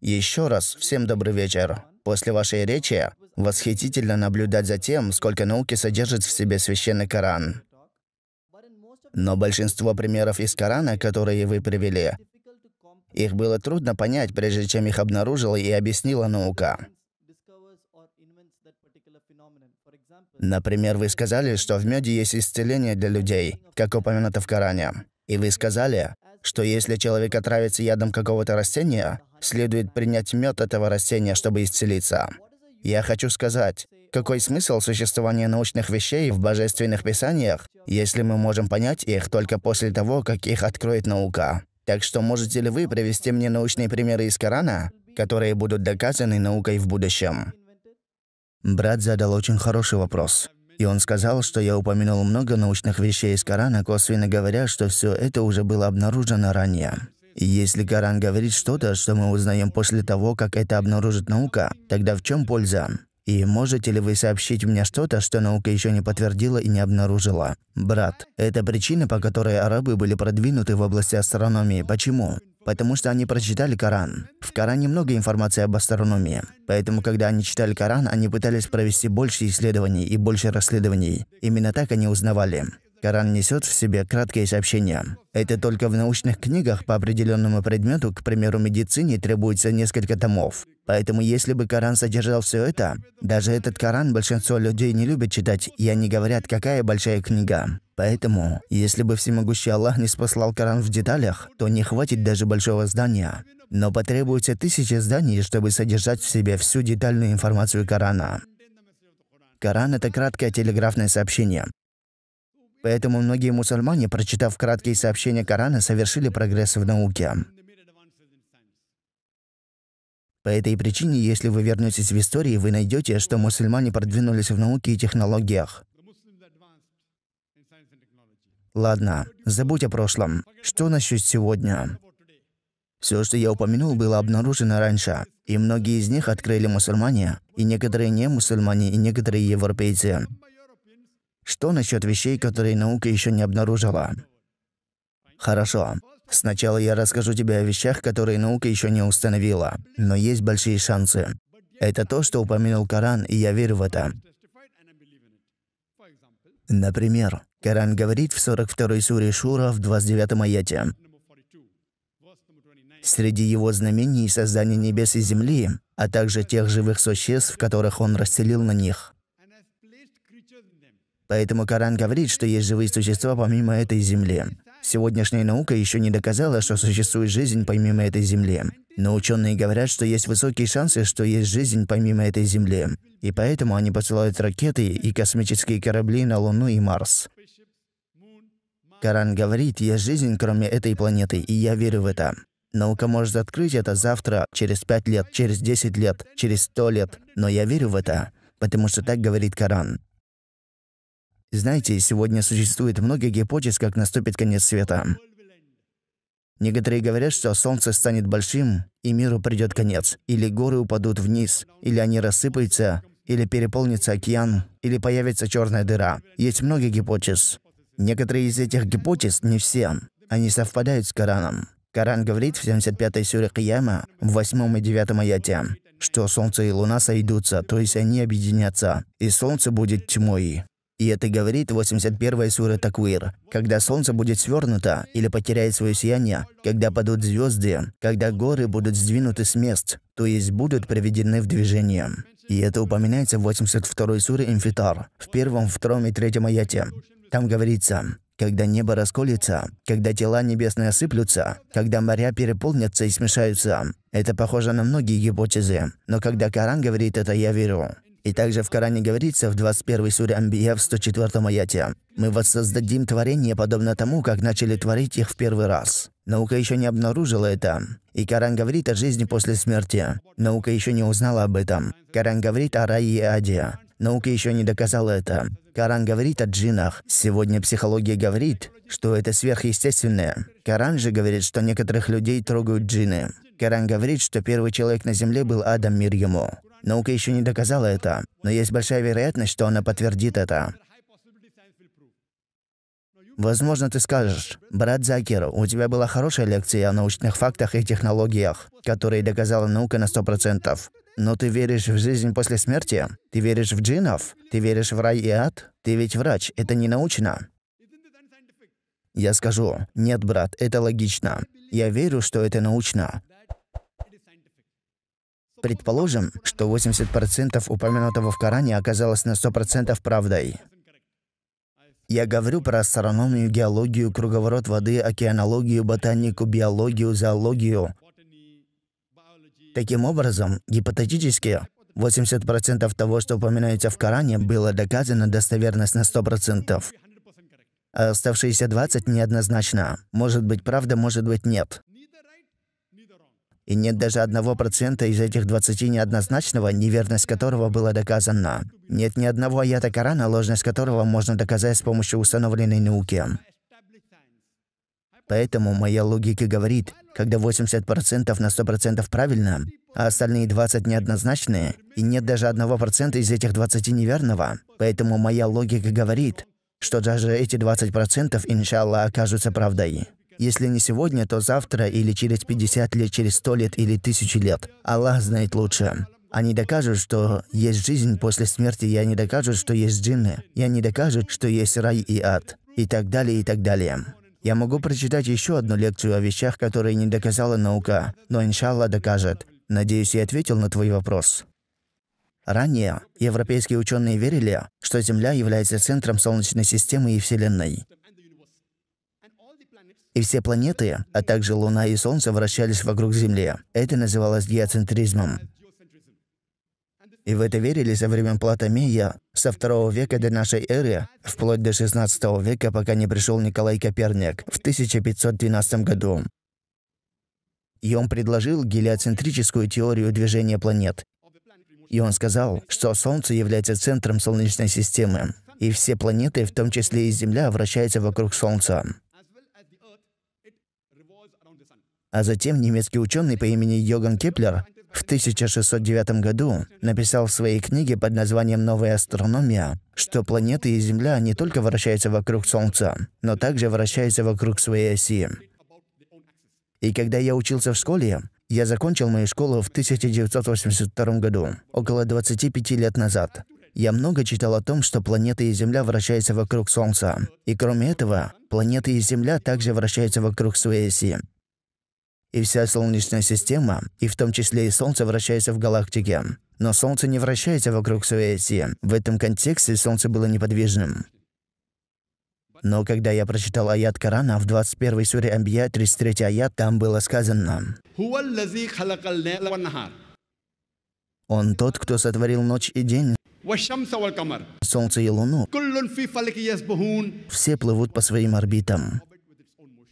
Еще раз всем добрый вечер. После вашей речи восхитительно наблюдать за тем, сколько науки содержит в себе священный Коран. Но большинство примеров из Корана, которые вы привели, их было трудно понять, прежде чем их обнаружила и объяснила наука. Например, вы сказали, что в меде есть исцеление для людей, как упомянуто в Коране. И вы сказали, что если человек отравится ядом какого-то растения, Следует принять мед этого растения, чтобы исцелиться. Я хочу сказать, какой смысл существования научных вещей в божественных писаниях, если мы можем понять их только после того, как их откроет наука? Так что можете ли вы привести мне научные примеры из Корана, которые будут доказаны наукой в будущем? Брат задал очень хороший вопрос. И он сказал, что я упомянул много научных вещей из Корана, косвенно говоря, что все это уже было обнаружено ранее если Коран говорит что-то, что мы узнаем после того, как это обнаружит наука, тогда в чем польза? И можете ли вы сообщить мне что-то, что наука еще не подтвердила и не обнаружила? Брат, это причина, по которой арабы были продвинуты в области астрономии. Почему? Потому что они прочитали Коран. В Коране много информации об астрономии. Поэтому, когда они читали Коран, они пытались провести больше исследований и больше расследований. Именно так они узнавали. Коран несет в себе краткие сообщения. Это только в научных книгах по определенному предмету, к примеру, медицине, требуется несколько томов. Поэтому если бы Коран содержал все это, даже этот Коран большинство людей не любит читать, и они говорят, какая большая книга. Поэтому, если бы всемогущий Аллах не спаслал Коран в деталях, то не хватит даже большого здания. Но потребуется тысячи зданий, чтобы содержать в себе всю детальную информацию Корана. Коран – это краткое телеграфное сообщение. Поэтому многие мусульмане, прочитав краткие сообщения Корана, совершили прогресс в науке. По этой причине, если вы вернетесь в историю, вы найдете, что мусульмане продвинулись в науке и технологиях. Ладно, забудь о прошлом. Что насчет сегодня? Все, что я упомянул, было обнаружено раньше, и многие из них открыли мусульмане, и некоторые не мусульмане, и некоторые европейцы. Что насчет вещей, которые наука еще не обнаружила? Хорошо. Сначала я расскажу тебе о вещах, которые наука еще не установила, но есть большие шансы. Это то, что упомянул Коран, и я верю в это. Например, Коран говорит в 42-й суре Шура в 29-м аяте. Среди его знамений создание небес и земли, а также тех живых существ, которых он расселил на них. Поэтому Коран говорит, что есть живые существа помимо этой земли. Сегодняшняя наука еще не доказала, что существует жизнь помимо этой земли. Но ученые говорят, что есть высокие шансы, что есть жизнь помимо этой земли. И поэтому они посылают ракеты и космические корабли на Луну и Марс. Коран говорит, есть жизнь, кроме этой планеты, и я верю в это. Наука может открыть это завтра, через пять лет, через десять лет, через сто лет, но я верю в это, потому что так говорит Коран. Знаете, сегодня существует много гипотез, как наступит конец света. Некоторые говорят, что солнце станет большим, и миру придет конец. Или горы упадут вниз, или они рассыпаются, или переполнится океан, или появится черная дыра. Есть много гипотез. Некоторые из этих гипотез, не все, они совпадают с Кораном. Коран говорит в 75-й суре Кияма, в 8 и 9 аяте, что Солнце и Луна сойдутся, то есть они объединятся, и Солнце будет тьмой, и это говорит 81-я сура Таквир. Когда солнце будет свернуто или потеряет свое сияние, когда падут звезды, когда горы будут сдвинуты с мест, то есть будут приведены в движение. И это упоминается в 82-й суре Инфитар, в первом, втором и третьем аяте. Там говорится, когда небо расколется, когда тела небесные осыплются, когда моря переполнятся и смешаются. Это похоже на многие гипотезы, но когда Коран говорит это, я верю. И также в Коране говорится в 21 суре Амбия в 104 аяте. «Мы воссоздадим творение, подобно тому, как начали творить их в первый раз». Наука еще не обнаружила это. И Коран говорит о жизни после смерти. Наука еще не узнала об этом. Коран говорит о рае и аде. Наука еще не доказала это. Коран говорит о джинах. Сегодня психология говорит, что это сверхъестественное. Коран же говорит, что некоторых людей трогают джины. Коран говорит, что первый человек на земле был Адам мир ему. Наука еще не доказала это, но есть большая вероятность, что она подтвердит это. Возможно, ты скажешь, брат Закир, у тебя была хорошая лекция о научных фактах и технологиях, которые доказала наука на 100%. Но ты веришь в жизнь после смерти? Ты веришь в джинов? Ты веришь в рай и ад? Ты ведь врач, это не научно. Я скажу, нет, брат, это логично. Я верю, что это научно. Предположим, что 80% упомянутого в Коране оказалось на 100% правдой. Я говорю про астрономию, геологию, круговорот воды, океанологию, ботанику, биологию, зоологию. Таким образом, гипотетически, 80% того, что упоминается в Коране, было доказано достоверность на 100%. А оставшиеся 20 неоднозначно. Может быть правда, может быть нет и нет даже одного процента из этих 20 неоднозначного, неверность которого была доказана. Нет ни одного аята Корана, ложность которого можно доказать с помощью установленной науки. Поэтому моя логика говорит, когда 80% на 100% правильно, а остальные 20 неоднозначные, и нет даже одного процента из этих 20 неверного, поэтому моя логика говорит, что даже эти 20% иншалла окажутся правдой. Если не сегодня, то завтра или через 50 лет, через 100 лет или тысячи лет. Аллах знает лучше. Они докажут, что есть жизнь после смерти, и они докажут, что есть джинны, и они докажут, что есть рай и ад, и так далее, и так далее. Я могу прочитать еще одну лекцию о вещах, которые не доказала наука, но иншалла докажет. Надеюсь, я ответил на твой вопрос. Ранее европейские ученые верили, что Земля является центром Солнечной системы и Вселенной. И все планеты, а также Луна и Солнце вращались вокруг Земли. Это называлось геоцентризмом. И в это верили со времен Платомея, со второго века до нашей эры, вплоть до 16 века, пока не пришел Николай Коперник в 1512 году. И он предложил гелиоцентрическую теорию движения планет. И он сказал, что Солнце является центром Солнечной системы, и все планеты, в том числе и Земля, вращаются вокруг Солнца. А затем немецкий ученый по имени Йоган Кеплер в 1609 году написал в своей книге под названием «Новая астрономия», что планеты и Земля не только вращаются вокруг Солнца, но также вращаются вокруг своей оси. И когда я учился в школе, я закончил мою школу в 1982 году, около 25 лет назад. Я много читал о том, что планеты и Земля вращаются вокруг Солнца. И кроме этого, планеты и Земля также вращаются вокруг своей оси и вся Солнечная система, и в том числе и Солнце, вращается в галактике. Но Солнце не вращается вокруг своей оси. В этом контексте Солнце было неподвижным. Но когда я прочитал аят Корана в 21 суре Амбия, 33 аят, там было сказано «Он тот, кто сотворил ночь и день, солнце и луну. Все плывут по своим орбитам.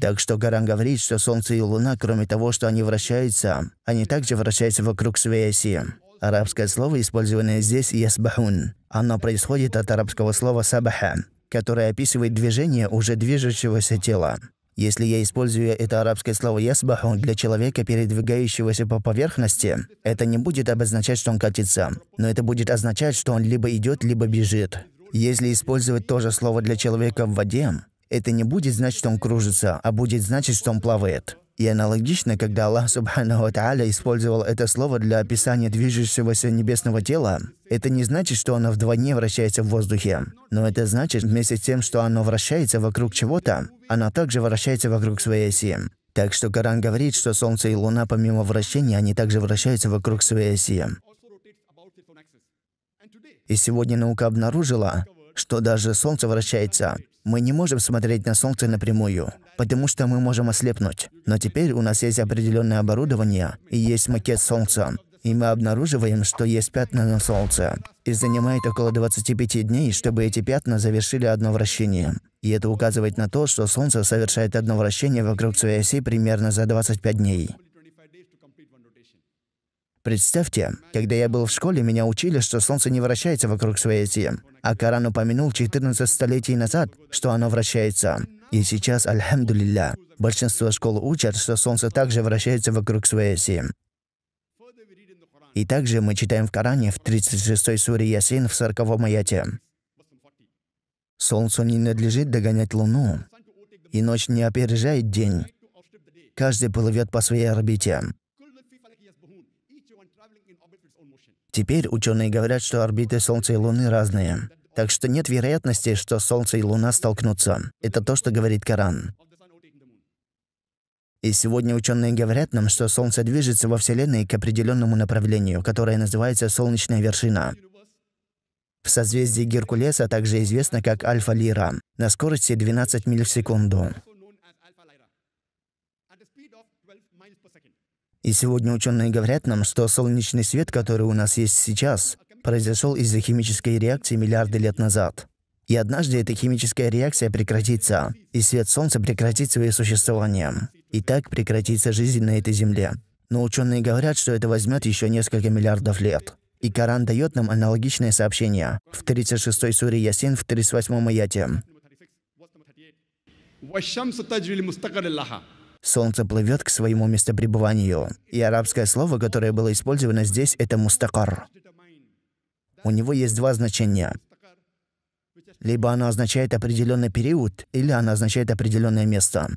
Так что Гаран говорит, что Солнце и Луна, кроме того, что они вращаются, они также вращаются вокруг своей оси. Арабское слово, использованное здесь, «ясбахун». Оно происходит от арабского слова «сабаха», которое описывает движение уже движущегося тела. Если я использую это арабское слово ясбахун для человека, передвигающегося по поверхности, это не будет обозначать, что он катится, но это будет означать, что он либо идет, либо бежит. Если использовать то же слово для человека в воде, это не будет значить, что он кружится, а будет значить, что он плавает. И аналогично, когда Аллах Субхану Тааля использовал это слово для описания движущегося небесного тела, это не значит, что оно вдвойне вращается в воздухе, но это значит, вместе с тем, что оно вращается вокруг чего-то, оно также вращается вокруг своей оси. Так что Коран говорит, что Солнце и Луна, помимо вращения, они также вращаются вокруг своей оси. И сегодня наука обнаружила, что даже Солнце вращается, мы не можем смотреть на Солнце напрямую, потому что мы можем ослепнуть. Но теперь у нас есть определенное оборудование и есть макет Солнца. И мы обнаруживаем, что есть пятна на Солнце. И занимает около 25 дней, чтобы эти пятна завершили одно вращение. И это указывает на то, что Солнце совершает одно вращение вокруг своей оси примерно за 25 дней. Представьте, когда я был в школе, меня учили, что Солнце не вращается вокруг своей оси, а Коран упомянул 14 столетий назад, что оно вращается. И сейчас, альхамдулилля, большинство школ учат, что Солнце также вращается вокруг своей оси. И также мы читаем в Коране в 36-й суре Ясин в 40-м Солнцу не надлежит догонять Луну, и ночь не опережает день. Каждый плывет по своей орбите. Теперь ученые говорят, что орбиты Солнца и Луны разные, так что нет вероятности, что Солнце и Луна столкнутся. Это то, что говорит Коран. И сегодня ученые говорят нам, что Солнце движется во Вселенной к определенному направлению, которое называется солнечная вершина. В созвездии Геркулеса также известно как Альфа-Лира на скорости 12 миль в секунду. И сегодня ученые говорят нам, что солнечный свет, который у нас есть сейчас, произошел из-за химической реакции миллиарды лет назад. И однажды эта химическая реакция прекратится, и свет Солнца прекратит свое существование. И так прекратится жизнь на этой Земле. Но ученые говорят, что это возьмет еще несколько миллиардов лет. И Коран дает нам аналогичное сообщение в 36-й суре Ясин в 38-м аяте. Солнце плывет к своему местопребыванию. И арабское слово, которое было использовано здесь, это «мустакар». У него есть два значения. Либо оно означает определенный период, или оно означает определенное место.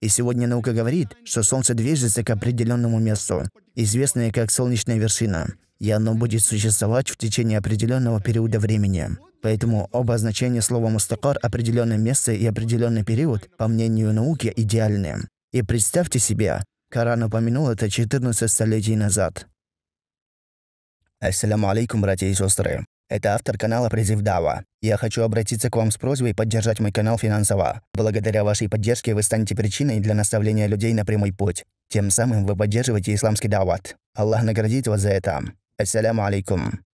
И сегодня наука говорит, что Солнце движется к определенному месту, известное как солнечная вершина, и оно будет существовать в течение определенного периода времени. Поэтому оба значения слова «мустакар» — определенное место и определенный период, по мнению науки, идеальны. И представьте себе, Коран упомянул это 14 столетий назад. Ассаламу алейкум, братья и сестры. Это автор канала «Призыв Дава». Я хочу обратиться к вам с просьбой поддержать мой канал финансово. Благодаря вашей поддержке вы станете причиной для наставления людей на прямой путь. Тем самым вы поддерживаете исламский дават. Аллах наградит вас за это. Ассаляму алейкум.